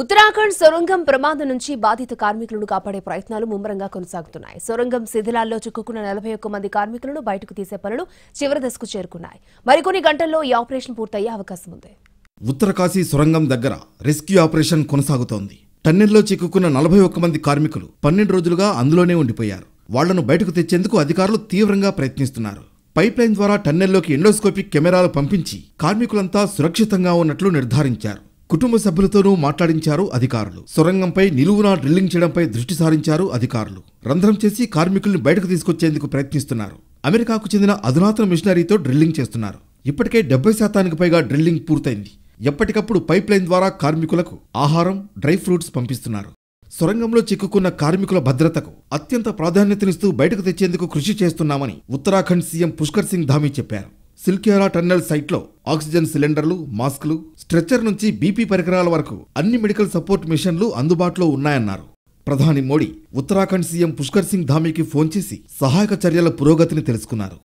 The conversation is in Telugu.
ఉత్తరాఖండ్ సొరంగం ప్రమాదం నుంచి బాధిత కార్మికులను కాపాడే ప్రయత్నాలు ముమ్మరంగా కొనసాగుతున్నాయి సొరంగం శిథిలాల్లో చిక్కుకున్న నలభై ఒక్క మంది కార్మికులను బయటకు తీసే పనులు చివరి దశకు చేరుకున్నాయి మరికొన్ని గంటల్లో ఈ ఆపరేషన్ పూర్తయ్యే అవకాశం ఉంది ఉత్తరకాశీ సొరంగం దగ్గర రెస్క్యూ ఆపరేషన్ కొనసాగుతోంది టన్నెల్లో చిక్కుకున్న నలభై ఒక్క మంది కార్మికులు పన్నెండు రోజులుగా అందులోనే ఉండిపోయారు వాళ్లను బయటకు తెచ్చేందుకు అధికారులు తీవ్రంగా ప్రయత్నిస్తున్నారు పైప్లైన్ ద్వారా టన్నెల్లోకి ఎండోస్కోపిక్ కెమెరాలు పంపించి కార్మికులంతా సురక్షితంగా ఉన్నట్లు నిర్ధారించారు కుటుంబ సభ్యులతోనూ మాట్లాడించారు అధికారులు సొరంగంపై నిలువునా డ్రిల్లింగ్ చేయడంపై దృష్టి సారించారు అధికారులు రంధ్రం చేసి కార్మికుల్ని బయటకు తీసుకొచ్చేందుకు ప్రయత్నిస్తున్నారు అమెరికాకు చెందిన అధునాతన మిషనరీతో డ్రిల్లింగ్ చేస్తున్నారు ఇప్పటికే డెబ్బై శాతానికి పైగా డ్రిల్లింగ్ పూర్తయింది ఎప్పటికప్పుడు పైప్ లైన్ ద్వారా కార్మికులకు ఆహారం డ్రై ఫ్రూట్స్ పంపిస్తున్నారు సొరంగంలో చిక్కుకున్న కార్మికుల భద్రతకు అత్యంత ప్రాధాన్యతనిస్తూ బయటకు తెచ్చేందుకు కృషి చేస్తున్నామని ఉత్తరాఖండ్ సీఎం పుష్కర్ సింగ్ ధామీ చెప్పారు సిల్కేరా టన్నెల్ సైట్లో ఆక్సిజన్ సిలిండర్లు మాస్కులు స్ట్రెచ్చర్ నుంచి బీపీ పరికరాల వరకు అన్ని మెడికల్ సపోర్ట్ మిషన్లు అందుబాటులో ఉన్నాయన్నారు ప్రధాని మోడీ ఉత్తరాఖండ్ సీఎం పుష్కర్ సింగ్ ధామీకి ఫోన్ చేసి సహాయక చర్యల పురోగతిని తెలుసుకున్నారు